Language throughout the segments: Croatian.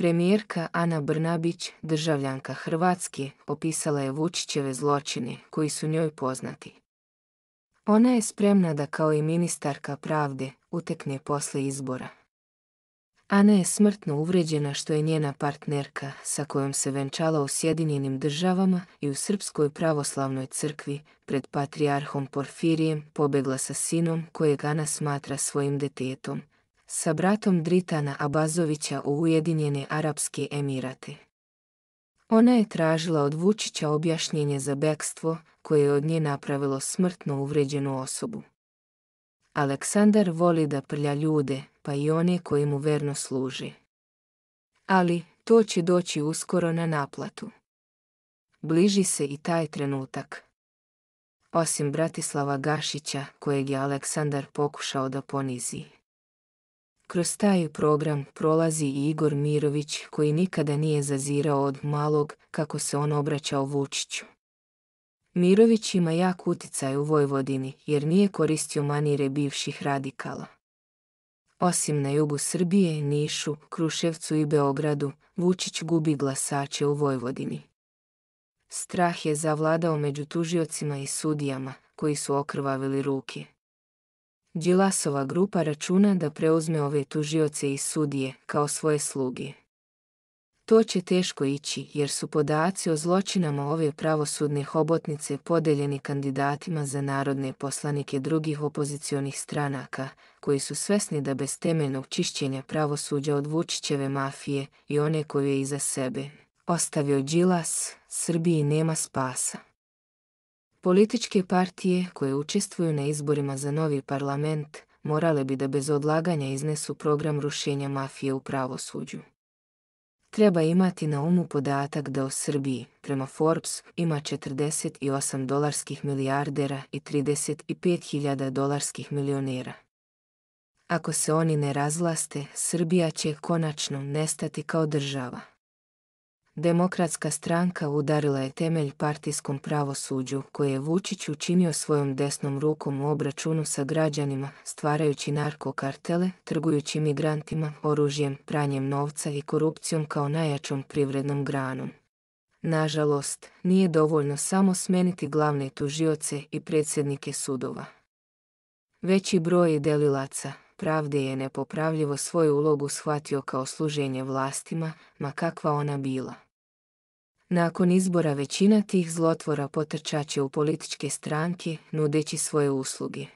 Premijerka Ana Brnabić, državljanka Hrvatske, opisala je Vučićeve zločine koji su njoj poznati. Ona je spremna da kao i ministarka pravde utekne posle izbora. Ana je smrtno uvređena što je njena partnerka sa kojom se venčala u Sjedinjenim državama i u Srpskoj pravoslavnoj crkvi pred Patriarhom Porfirijem pobegla sa sinom kojeg Ana smatra svojim detetom, sa bratom Dritana Abazovića u Ujedinjene arabske Emirate. Ona je tražila od Vučića objašnjenje za bekstvo koje je od nje napravilo smrtno uvređenu osobu. Aleksandar voli da prlja ljude, pa i one koji mu verno služi. Ali to će doći uskoro na naplatu. Bliži se i taj trenutak. Osim Bratislava Gašića, kojeg je Aleksandar pokušao da ponizi. Kroz taj program prolazi i Igor Mirović koji nikada nije zazirao od malog kako se on obraćao Vučiću. Mirović ima jak uticaj u Vojvodini jer nije koristio manire bivših radikala. Osim na jugu Srbije, Nišu, Kruševcu i Beogradu, Vučić gubi glasače u Vojvodini. Strah je zavladao među tužiocima i sudijama koji su okrvavili ruke. Đilasova grupa računa da preuzme ove tužioce i sudije kao svoje sluge. To će teško ići jer su podaci o zločinama ove pravosudne hobotnice podeljeni kandidatima za narodne poslanike drugih opozicionih stranaka, koji su svesni da bez temeljnog čišćenja pravosuđa od Vučićeve mafije i one koju je iza sebe ostavio Đilas, Srbiji nema spasa. Političke partije koje učestvuju na izborima za novi parlament morale bi da bez odlaganja iznesu program rušenja mafije u pravosuđu. Treba imati na umu podatak da u Srbiji, prema Forbes, ima 48 dolarskih milijardera i 35.000 dolarskih milionera. Ako se oni ne razlaste, Srbija će konačno nestati kao država. Demokratska stranka udarila je temelj partijskom pravosuđu koje je Vučić učinio svojom desnom rukom u obračunu sa građanima, stvarajući narkokartele, trgujući migrantima, oružjem, pranjem novca i korupcijom kao najjačom privrednom granom. Nažalost, nije dovoljno samo smeniti glavne tužioce i predsjednike sudova. Veći broj delilaca, pravde je nepopravljivo svoju ulogu shvatio kao služenje vlastima, ma kakva ona bila. Nakon izbora većina tih zlotvora potrčaće u političke stranke nudeći svoje usluge.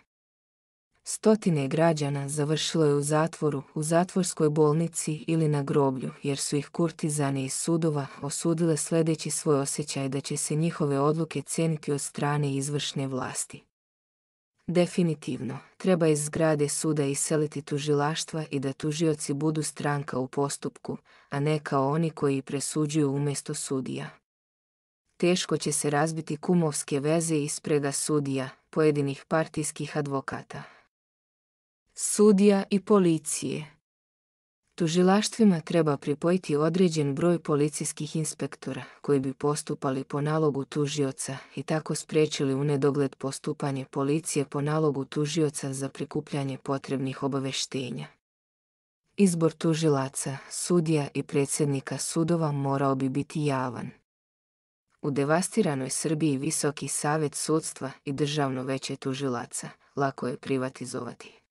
Stotine građana završilo je u zatvoru, u zatvorskoj bolnici ili na groblju, jer su ih kurtizane iz sudova osudile sljedeći svoj osjećaj da će se njihove odluke ceniti od strane izvršne vlasti. Definitivno, treba iz zgrade suda iseliti tužilaštva i da tužioci budu stranka u postupku, a ne kao oni koji presuđuju umjesto sudija. Teško će se razbiti kumovske veze i sudija, pojedinih partijskih advokata. Sudija i policije Tužilaštvima treba pripojiti određen broj policijskih inspektora koji bi postupali po nalogu tužioca i tako spriječili u nedogled postupanje policije po nalogu tužioca za prikupljanje potrebnih obaveštenja. Izbor tužilaca, sudija i predsjednika sudova morao bi biti javan. U devastiranoj Srbiji Visoki savjet sudstva i državno veće tužilaca lako je privatizovati.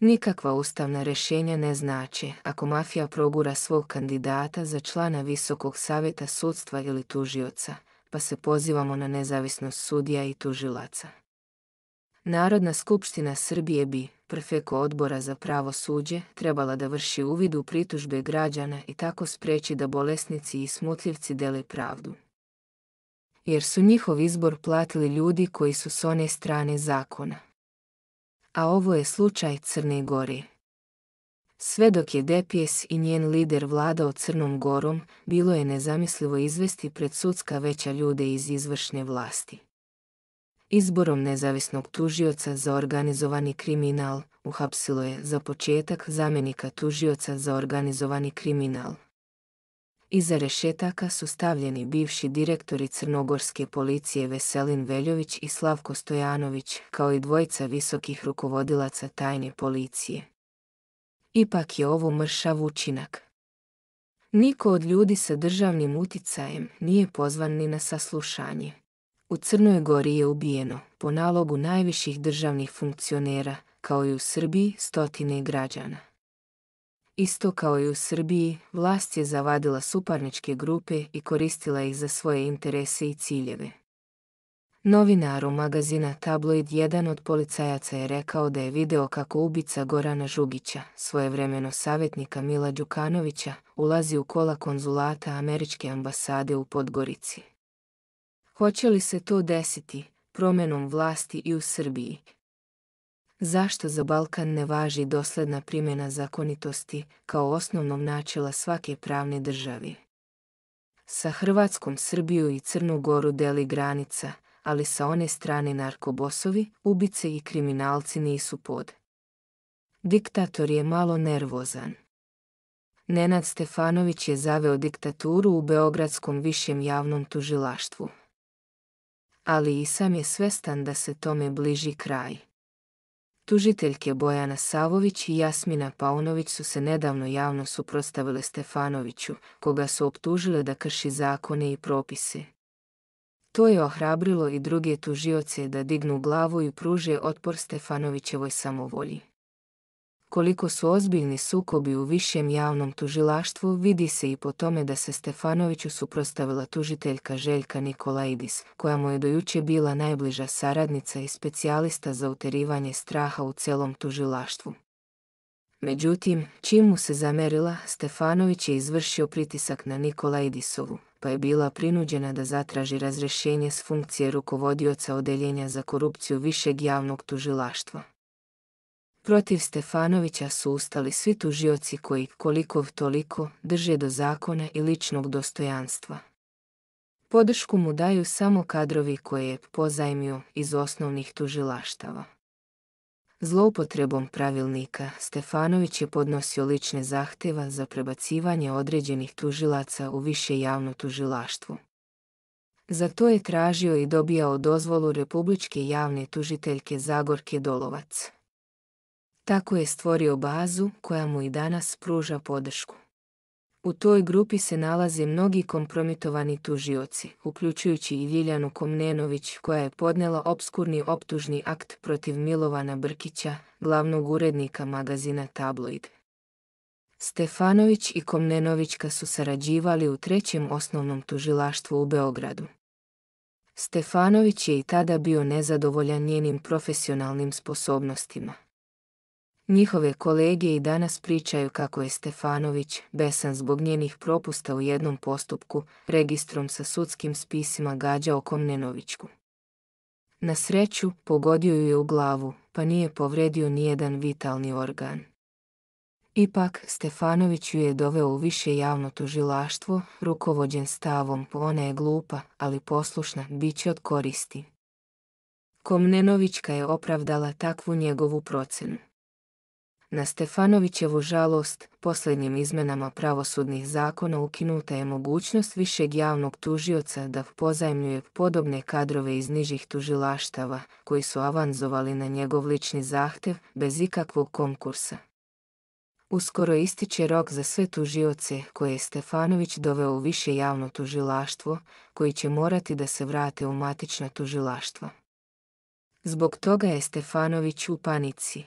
Nikakva ustavna rješenja ne znači ako mafija progura svog kandidata za člana Visokog savjeta sudstva ili tužioca, pa se pozivamo na nezavisnost sudija i tužilaca. Narodna skupština Srbije bi, prefeko odbora za pravo suđe, trebala da vrši uvid u pritužbe građana i tako spreći da bolesnici i smutljivci dele pravdu. Jer su njihov izbor platili ljudi koji su s one strane zakona a ovo je slučaj Crne Gori. Sve dok je Depjes i njen lider vladao Crnom Gorom, bilo je nezamislivo izvesti pred sudska veća ljude iz izvršne vlasti. Izborom nezavisnog tužioca za organizovani kriminal uhapsilo je za početak zamjenika tužioca za organizovani kriminal, Iza rešetaka su stavljeni bivši direktori Crnogorske policije Veselin Veljović i Slavko Stojanović, kao i dvojica visokih rukovodilaca tajne policije. Ipak je ovo mršav učinak. Niko od ljudi sa državnim uticajem nije pozvan ni na saslušanje. U Crnoj Gori je ubijeno, po nalogu najviših državnih funkcionera, kao i u Srbiji stotine građana. Isto kao i u Srbiji, vlast je zavadila suparničke grupe i koristila ih za svoje interese i ciljeve. Novinaru magazina Tabloid jedan od policajaca je rekao da je video kako ubica Gorana Žugića, svojevremeno savjetnika Mila Đukanovića, ulazi u kola konzulata američke ambasade u Podgorici. Hoće li se to desiti, promjenom vlasti i u Srbiji, zašto za Balkan ne važi dosledna primjena zakonitosti kao osnovnom načela svake pravne države. Sa Hrvatskom Srbiju i Crnu Goru deli granica, ali sa one strane narkobosovi, ubice i kriminalci nisu pod. Diktator je malo nervozan. Nenad Stefanović je zaveo diktaturu u Beogradskom višem javnom tužilaštvu. Ali i sam je svestan da se tome bliži kraj. Tužiteljke Bojana Savović i Jasmina Paunović su se nedavno javno suprotstavile Stefanoviću, koga su optužile da krši zakone i propise. To je ohrabrilo i druge tužioce da dignu glavu i pruže otpor Stefanovićevoj samovolji. Koliko su ozbiljni sukobi u višem javnom tužilaštvu vidi se i po tome da se Stefanoviću suprostavila tužiteljka Željka Nikolaidis, koja mu je dojuče bila najbliža saradnica i specijalista za uterivanje straha u celom tužilaštvu. Međutim, čim mu se zamerila, Stefanović je izvršio pritisak na Nikolaidisovu, pa je bila prinuđena da zatraži razrešenje s funkcije rukovodioca Odeljenja za korupciju Višeg javnog tužilaštva. Protiv Stefanovića su ustali svi tužioci koji, koliko toliko, drže do zakona i ličnog dostojanstva. Podršku mu daju samo kadrovi koje je pozajmio iz osnovnih tužilaštava. Zloupotrebom pravilnika Stefanović je podnosio lične zahteva za prebacivanje određenih tužilaca u više javno tužilaštvo. Za to je tražio i dobijao dozvolu republičke javne tužiteljke Zagorke Dolovac. Tako je stvorio bazu koja mu i danas pruža podršku. U toj grupi se nalaze mnogi kompromitovani tužioci, uključujući i Viljanu Komnenović koja je podnela obskurni optužni akt protiv Milovana Brkića, glavnog urednika magazina Tabloid. Stefanović i Komnenovićka su sarađivali u trećem osnovnom tužilaštvu u Beogradu. Stefanović je i tada bio nezadovoljan njenim profesionalnim sposobnostima, Njihove kolege i danas pričaju kako je Stefanović besan zbog njenih propusta u jednom postupku registrom sa sudskim spisima gađao Komnenovićku. Na sreću pogodio ju je u glavu, pa nije povredio nijedan vitalni organ. Ipak, Stefanović ju je doveo u više javno tužilaštvo, rukovođen stavom, ona je glupa, ali poslušna, bit će od koristi. Komnenovićka je opravdala takvu njegovu procenu. Na Stefanovićevu žalost, posljednjim izmenama pravosudnih zakona ukinuta je mogućnost višeg javnog tužioca da pozajmljuje podobne kadrove iz nižih tužilaštava, koji su avanzovali na njegov lični zahtev bez ikakvog konkursa. Uskoro ističe rok za sve tužioce koje je Stefanović doveo u više javno tužilaštvo, koji će morati da se vrate u matično tužilaštva. Zbog toga je Stefanović u panici.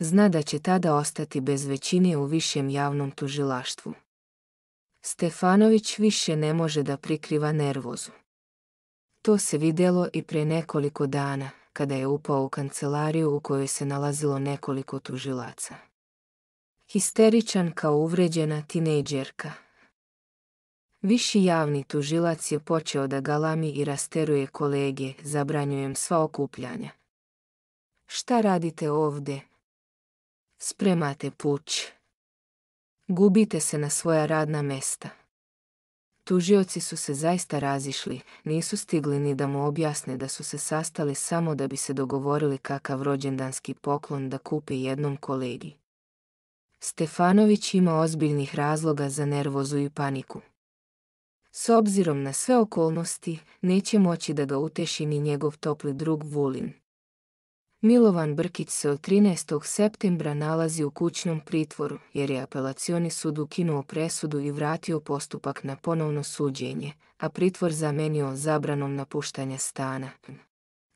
Zna da će tada ostati bez većine u višem javnom tužilaštvu. Stefanović više ne može da prikriva nervozu. To se vidjelo i pre nekoliko dana, kada je upao u kancelariju u kojoj se nalazilo nekoliko tužilaca. Histeričan kao uvređena tinejdžerka. Viši javni tužilac je počeo da galami i rasteruje kolege, zabranjujem sva okupljanja. Šta radite ovde? spremate puć. Gubite se na svoja radna mesta. Tužioci su se zaista razišli, nisu stigli ni da mu objasne da su se sastali samo da bi se dogovorili kakav rođendanski poklon da kupi jednom kolegi. Stefanović ima ozbiljnih razloga za nervozu i paniku. S obzirom na sve okolnosti, neće moći da ga uteši ni njegov topli drug Vulin. Milovan Brkić se od 13. septembra nalazi u kućnom pritvoru jer je apelacioni sud ukinuo presudu i vratio postupak na ponovno suđenje, a pritvor zamenio zabranom napuštanja stana.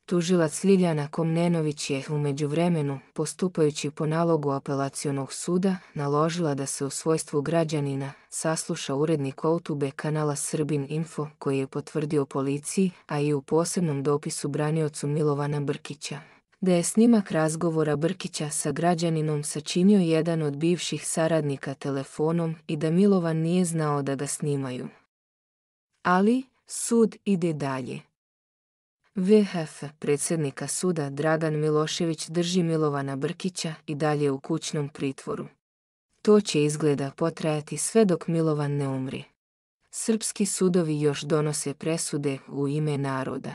Tužilac Ljiljana Komnenović je u međuvremenu, postupajući po nalogu apelacionog suda, naložila da se u svojstvu građanina sasluša urednik Outube kanala Srbin Info koji je potvrdio policiji, a i u posebnom dopisu braniocu Milovana Brkića da je snimak razgovora Brkića sa građaninom sačinio jedan od bivših saradnika telefonom i da Milovan nije znao da ga snimaju. Ali, sud ide dalje. VHF predsjednika suda Dragan Milošević drži Milovana Brkića i dalje u kućnom pritvoru. To će izgleda potrajati sve dok Milovan ne umri. Srpski sudovi još donose presude u ime naroda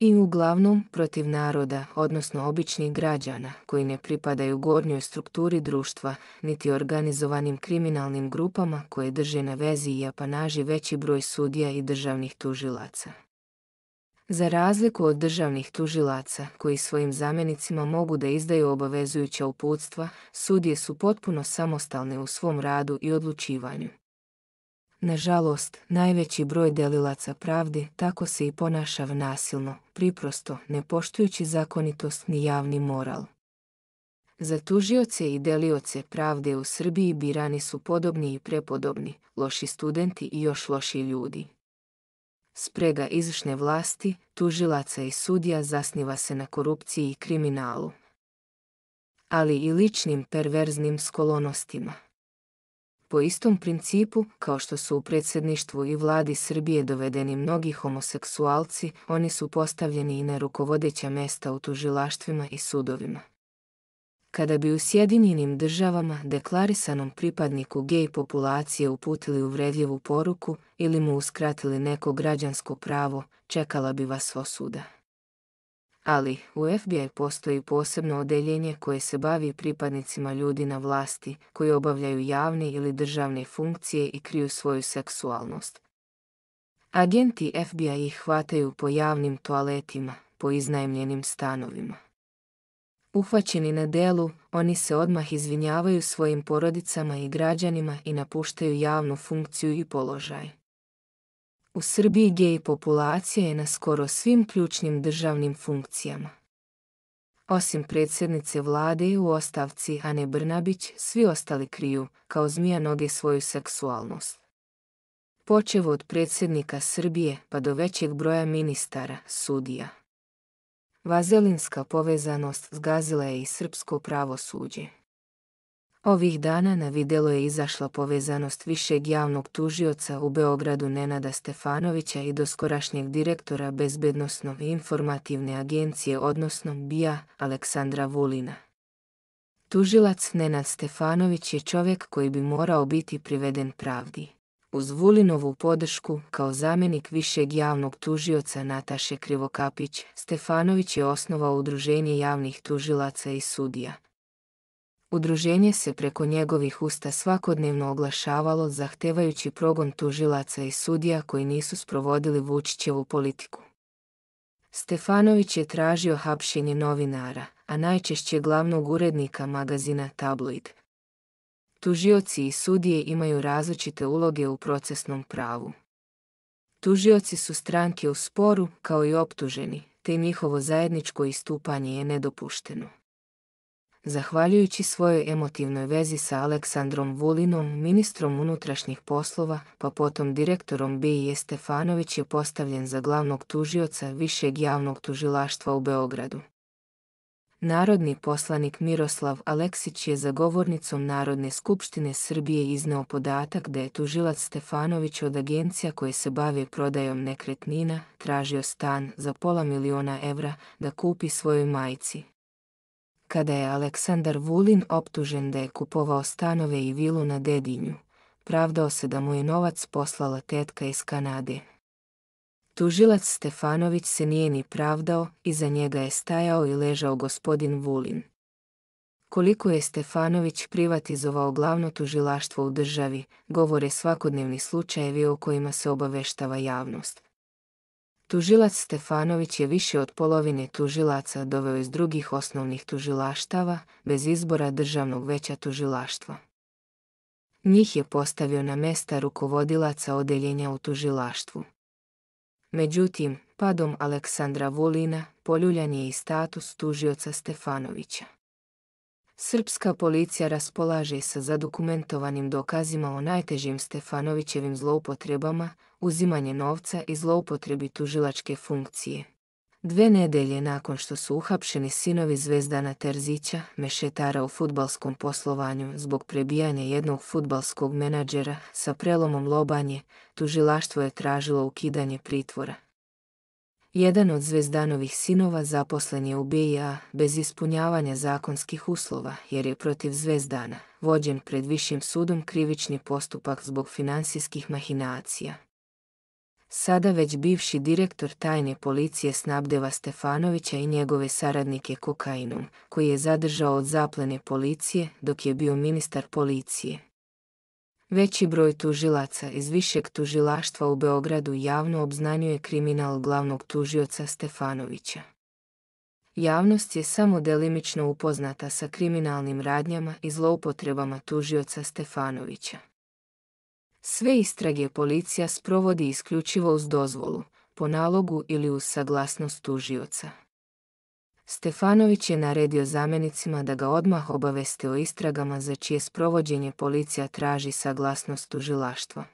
i uglavnom protiv naroda, odnosno običnih građana koji ne pripadaju gornjoj strukturi društva niti organizovanim kriminalnim grupama koje drže na vezi i apanaži veći broj sudija i državnih tužilaca. Za razliku od državnih tužilaca koji svojim zamjenicima mogu da izdaju obavezujuća uputstva, sudije su potpuno samostalne u svom radu i odlučivanju. Nažalost, najveći broj delilaca pravde tako se i ponaša nasilno, priprosto, ne poštujući zakonitost ni javni moral. Za tužioce i delioce pravde u Srbiji birani su podobni i prepodobni, loši studenti i još loši ljudi. Sprega izvršne vlasti, tužilaca i sudija zasniva se na korupciji i kriminalu, ali i ličnim perverznim skolonostima po istom principu kao što su u predsjedništvu i vladi Srbije dovedeni mnogi homoseksualci, oni su postavljeni i na rukovodeća mesta u tužilaštvima i sudovima. Kada bi u Sjedinjenim državama deklarisanom pripadniku gej populacije uputili uvredljivu poruku ili mu uskratili neko građansko pravo, čekala bi vas osuda ali u FBI postoji posebno odeljenje koje se bavi pripadnicima ljudi na vlasti koji obavljaju javne ili državne funkcije i kriju svoju seksualnost. Agenti FBI ih hvataju po javnim toaletima, po iznajmljenim stanovima. Uhvaćeni na delu, oni se odmah izvinjavaju svojim porodicama i građanima i napuštaju javnu funkciju i položaj. U Srbiji gej populacija je na skoro svim ključnim državnim funkcijama. Osim predsjednice vlade u ostavci Ane Brnabić, svi ostali kriju, kao zmija noge, svoju seksualnost. Počevo od predsjednika Srbije pa do većeg broja ministara, sudija. Vazelinska povezanost zgazila je i srpsko pravosuđe. Ovih dana na videlo je izašla povezanost višeg javnog tužioca u Beogradu Nenada Stefanovića i doskorašnjeg direktora bezbednostno informativne agencije odnosno BIA Aleksandra Vulina. Tužilac Nenad Stefanović je čovjek koji bi morao biti priveden pravdi. Uz Vulinovu podršku, kao zamjenik višeg javnog tužioca Nataše Krivokapić, Stefanović je osnovao udruženje javnih tužilaca i sudija, Udruženje se preko njegovih usta svakodnevno oglašavalo zahtevajući progon tužilaca i sudija koji nisu sprovodili Vučićevu politiku. Stefanović je tražio hapšenje novinara, a najčešće glavnog urednika magazina Tabloid. Tužioci i sudije imaju različite uloge u procesnom pravu. Tužioci su stranke u sporu, kao i optuženi, te njihovo zajedničko istupanje je nedopušteno. Zahvaljujući svojoj emotivnoj vezi sa Aleksandrom Vulinom, ministrom unutrašnjih poslova, pa potom direktorom B.I. E Stefanović je postavljen za glavnog tužioca Višeg javnog tužilaštva u Beogradu. Narodni poslanik Miroslav Aleksić je za govornicom Narodne skupštine Srbije iznao podatak da je tužilac Stefanović od agencija koje se bave prodajom nekretnina tražio stan za pola miliona evra da kupi svojoj majci, kada je Aleksandar Vulin optužen da je kupovao stanove i vilu na Dedinju, pravdao se da mu je novac poslala tetka iz Kanade. Tužilac Stefanović se nije ni pravdao, iza njega je stajao i ležao gospodin Vulin. Koliko je Stefanović privatizovao glavno tužilaštvo u državi, govore svakodnevni slučajevi o kojima se obaveštava javnost, Tužilac Stefanović je više od polovine tužilaca doveo iz drugih osnovnih tužilaštava bez izbora državnog veća tužilaštva. Njih je postavio na mesta rukovodilaca odeljenja u tužilaštvu. Međutim, padom Aleksandra Vulina poljuljan je i status tužioca Stefanovića. Srpska policija raspolaže sa zadokumentovanim dokazima o najtežim Stefanovićevim zloupotrebama, uzimanje novca i zloupotrebi tužilačke funkcije. Dve nedelje nakon što su uhapšeni sinovi Zvezdana Terzića, mešetara u futbalskom poslovanju zbog prebijanja jednog futbalskog menadžera sa prelomom lobanje, tužilaštvo je tražilo ukidanje pritvora. Jedan od Zvezdanovih sinova zaposlen je u BIA bez ispunjavanja zakonskih uslova jer je protiv Zvezdana vođen pred višim sudom krivični postupak zbog finansijskih mahinacija sada već bivši direktor tajne policije Snabdeva Stefanovića i njegove saradnike kokainom, koji je zadržao od zaplene policije dok je bio ministar policije. Veći broj tužilaca iz višeg tužilaštva u Beogradu javno obznanjuje kriminal glavnog tužioca Stefanovića. Javnost je samo delimično upoznata sa kriminalnim radnjama i zloupotrebama tužioca Stefanovića. Sve istrage policija sprovodi isključivo uz dozvolu, po nalogu ili uz saglasnost tužioca. Stefanović je naredio zamenicima da ga odmah obaveste o istragama za čije sprovođenje policija traži saglasnost tužilaštva.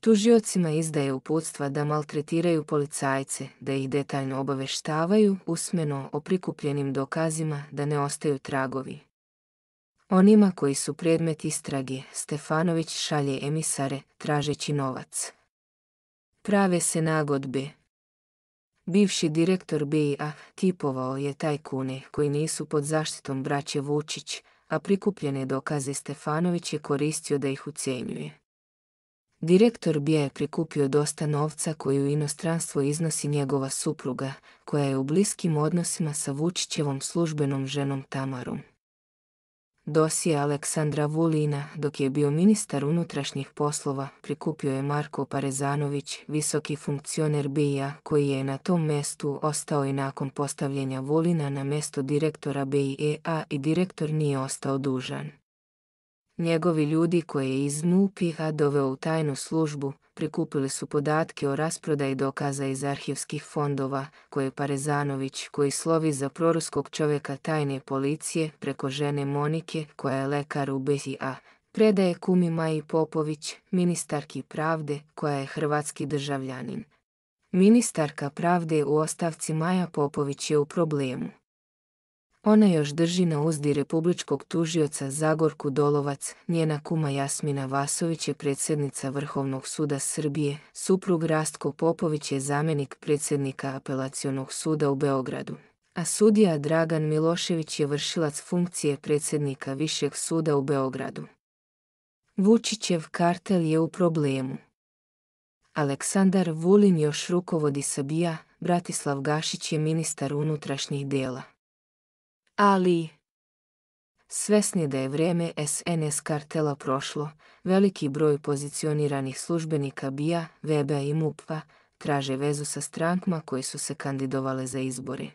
Tužiocima izdaje uputstva da maltretiraju policajce, da ih detaljno obaveštavaju usmeno o prikupljenim dokazima da ne ostaju tragovi. Onima koji su predmet istrage, Stefanović šalje emisare, tražeći novac. Prave se nagodbe. Bivši direktor BIA tipovao je tajkune koji nisu pod zaštitom braće Vučić, a prikupljene dokaze Stefanović je koristio da ih ucjenjuje Direktor BIA je prikupio dosta novca koji u inostranstvo iznosi njegova supruga, koja je u bliskim odnosima sa Vučićevom službenom ženom Tamarom. Dosije Aleksandra Vulina, dok je bio ministar unutrašnjih poslova, prikupio je Marko Parezanović, visoki funkcioner BIA, koji je na tom mestu ostao i nakon postavljenja Vulina na mesto direktora BIA i direktor nije ostao dužan. Njegovi ljudi koje je iz nupih doveo u tajnu službu, prikupili su podatke o rasprodaji dokaza iz arhivskih fondova, koje Parezanović, koji slovi za proruskog čovjeka tajne policije preko žene Monike, koja je lekar u BIA, predaje kumi Maji Popović, ministarki pravde, koja je hrvatski državljanin. Ministarka pravde u ostavci Maja Popović je u problemu. Ona još drži na uzdi republičkog tužioca Zagorku Dolovac, njena kuma Jasmina Vasović je predsjednica Vrhovnog suda Srbije, suprug Rastko Popović je zamjenik predsjednika Apelacionog suda u Beogradu, a sudija Dragan Milošević je vršilac funkcije predsjednika Višeg suda u Beogradu. Vučićev kartel je u problemu. Aleksandar Vulin još rukovodi Sabija, Bratislav Gašić je ministar unutrašnjih dela. Ali... Svesni da je vrijeme SNS kartela prošlo, veliki broj pozicioniranih službenika BIA, VBA i MUPA traže vezu sa strankama koje su se kandidovale za izbore.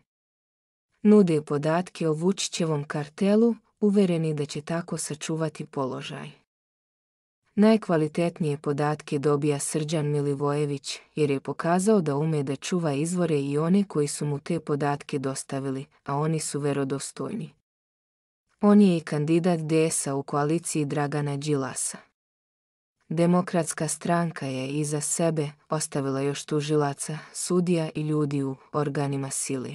Nude podatke o Vučićevom kartelu, uvereni da će tako sačuvati položaj. Najkvalitetnije podatke dobija Srđan Milivojević jer je pokazao da ume da čuva izvore i one koji su mu te podatke dostavili, a oni su verodostojni. On je i kandidat DS-a u koaliciji Dragana Đilasa. Demokratska stranka je iza sebe ostavila još tužilaca, sudija i ljudi u organima sile.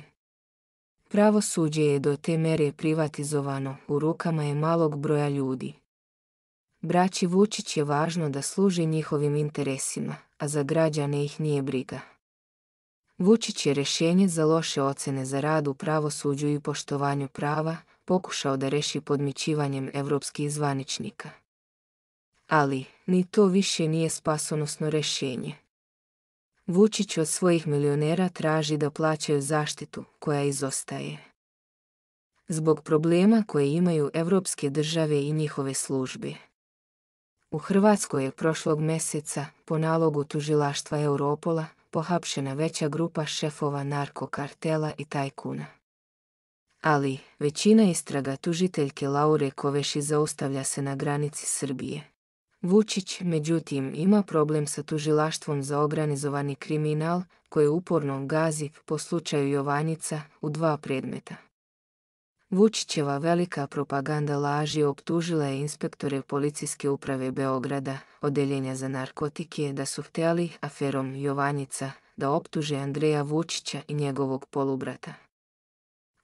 Pravosuđe je do te mere privatizovano, u rukama je malog broja ljudi. Braći Vučić je važno da služi njihovim interesima, a za građane ih nije briga. Vučić je rješenje za loše ocene za rad u pravosuđu i poštovanju prava pokušao da reši podmićivanjem evropskih zvaničnika. Ali, ni to više nije spasonosno rješenje. Vučić od svojih milionera traži da plaćaju zaštitu koja izostaje. Zbog problema koje imaju evropske države i njihove službe. U Hrvatskoj je prošlog mjeseca po nalogu tužilaštva Europola pohapšena veća grupa šefova narkokartela i tajkuna. Ali većina istraga tužiteljke Laure Koveši zaustavlja se na granici Srbije. Vučić, međutim, ima problem sa tužilaštvom za organizovani kriminal koje uporno gazi po slučaju Jovanica u dva predmeta. Vučićeva velika propaganda laži optužila je inspektore policijske uprave Beograda, odeljenja za narkotike, da su htjeli aferom Jovanica, da optuže Andreja Vučića i njegovog polubrata.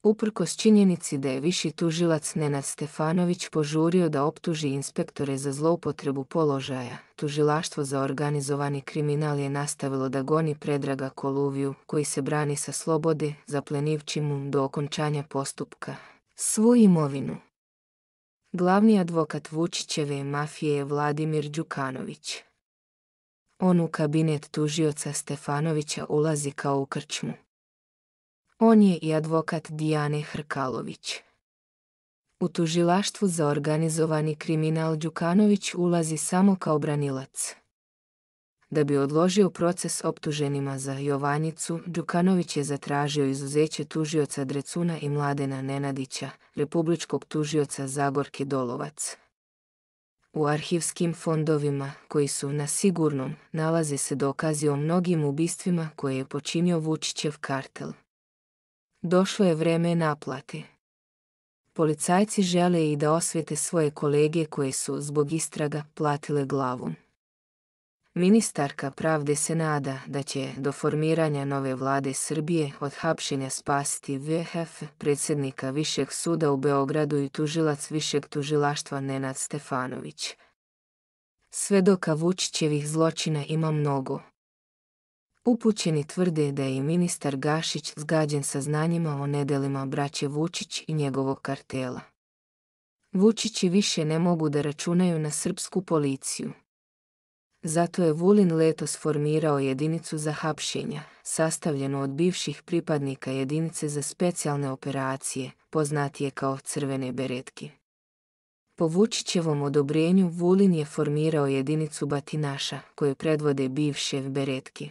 Uprkos činjenici da je viši tužilac Nenad Stefanović požurio da optuži inspektore za zloupotrebu položaja, tužilaštvo za organizovani kriminal je nastavilo da goni Predraga Koluviju, koji se brani sa slobode za plenivčimu do okončanja postupka, Svu imovinu. Glavni advokat Vučićeve mafije je Vladimir Đukanović. On u kabinet tužioca Stefanovića ulazi kao u krčmu. On je i advokat Dijane Hrkalović. U tužilaštvu za organizovani kriminal Đukanović ulazi samo kao branilac. Da bi odložio proces optuženima za Jovanicu, Đukanović je zatražio izuzeće tužioca Drecuna i Mladena Nenadića, republičkog tužioca Zagorki Dolovac. U arhivskim fondovima, koji su na sigurnom, nalaze se dokazi o mnogim ubistvima koje je počinio Vučićev kartel. Došlo je vreme naplati. Policajci žele i da osvijete svoje kolege koje su zbog istraga platile glavom. Ministarka pravde se nada da će do formiranja nove vlade Srbije od hapšenja spasti VHF predsjednika Višeg suda u Beogradu i tužilac Višeg tužilaštva Nenad Stefanović. Svedoka Vučićevih zločina ima mnogo. Upućeni tvrde da je i ministar Gašić zgađen sa znanjima o nedelima braće Vučić i njegovog kartela. Vučići više ne mogu da računaju na srpsku policiju. Zato je Vulin letos formirao jedinicu za hapšenja, sastavljenu od bivših pripadnika jedinice za specijalne operacije, poznatije kao crvene beretke. Po Vučićevom odobrenju Vulin je formirao jedinicu batinaša koju predvode bivše beretki.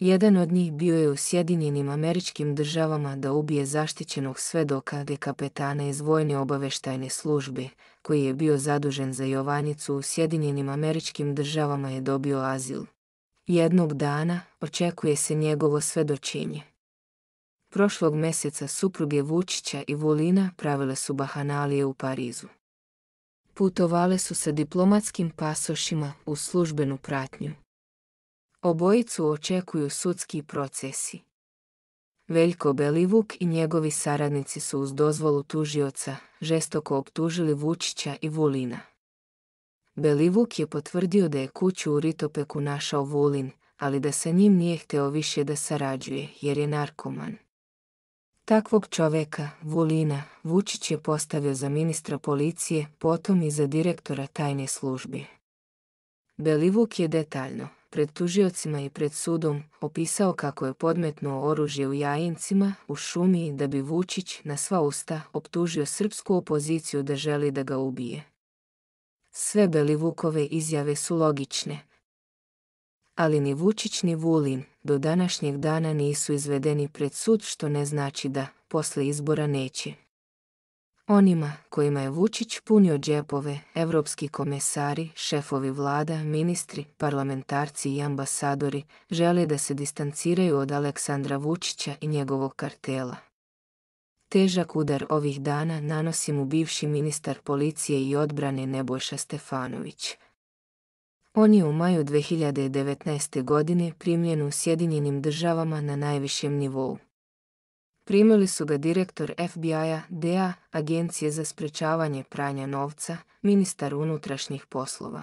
Jedan od njih bio je u Sjedinjenim američkim državama da ubije zaštićenog svedoka kapetana iz vojne obaveštajne službe, koji je bio zadužen za Jovanicu, u Sjedinjenim američkim državama je dobio azil. Jednog dana očekuje se njegovo svedočenje. Prošlog mjeseca supruge Vučića i Vulina pravile su bahanalije u Parizu. Putovale su sa diplomatskim pasošima u službenu pratnju. Obojicu očekuju sudski procesi. Veljko Belivuk i njegovi saradnici su uz dozvolu tužioca žestoko optužili Vučića i Vulina. Belivuk je potvrdio da je kuću u Ritopeku našao Vulin, ali da sa njim nije hteo više da sarađuje jer je narkoman. Takvog čoveka, Vulina, Vučić je postavio za ministra policije, potom i za direktora tajne službe. Belivuk je detaljno, pred tužiocima i pred sudom opisao kako je podmetnuo oružje u Jajincima u šumi da bi Vučić na sva usta optužio srpsku opoziciju da želi da ga ubije. Sve Belivukove izjave su logične. Ali ni Vučić ni Vulin do današnjeg dana nisu izvedeni pred sud što ne znači da posle izbora neće. Onima kojima je Vučić punio džepove, evropski komesari, šefovi vlada, ministri, parlamentarci i ambasadori žele da se distanciraju od Aleksandra Vučića i njegovog kartela. Težak udar ovih dana nanosi mu bivši ministar policije i odbrane Nebojša Stefanović. On je u maju 2019. godine primljen u Sjedinjenim državama na najvišem nivou primili su ga direktor FBI-a, DEA, Agencije za sprečavanje pranja novca, ministar unutrašnjih poslova.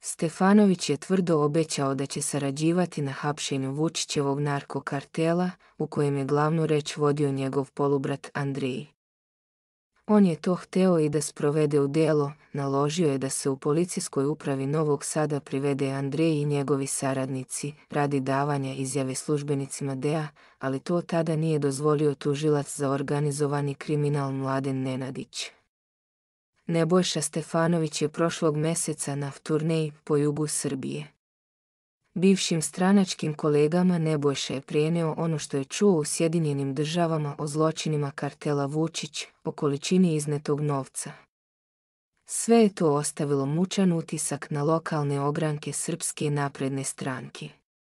Stefanović je tvrdo obećao da će sarađivati na hapšenju Vučićevog narkokartela, u kojem je glavnu reč vodio njegov polubrat Andriji. On je to hteo i da sprovede u delo, naložio je da se u policijskoj upravi Novog Sada privede Andrej i njegovi saradnici radi davanja izjave službenicima DEA, ali to tada nije dozvolio tužilac za organizovani kriminal Mladen Nenadić. Nebojša Stefanović je prošlog meseca na turneji po jugu Srbije. Bivšim stranačkim kolegama Nebojša je prijenio ono što je čuo u Sjedinjenim državama o zločinima kartela Vučić, o količini iznetog novca. Sve je to ostavilo mučan utisak na lokalne ogranke Srpske napredne stranke.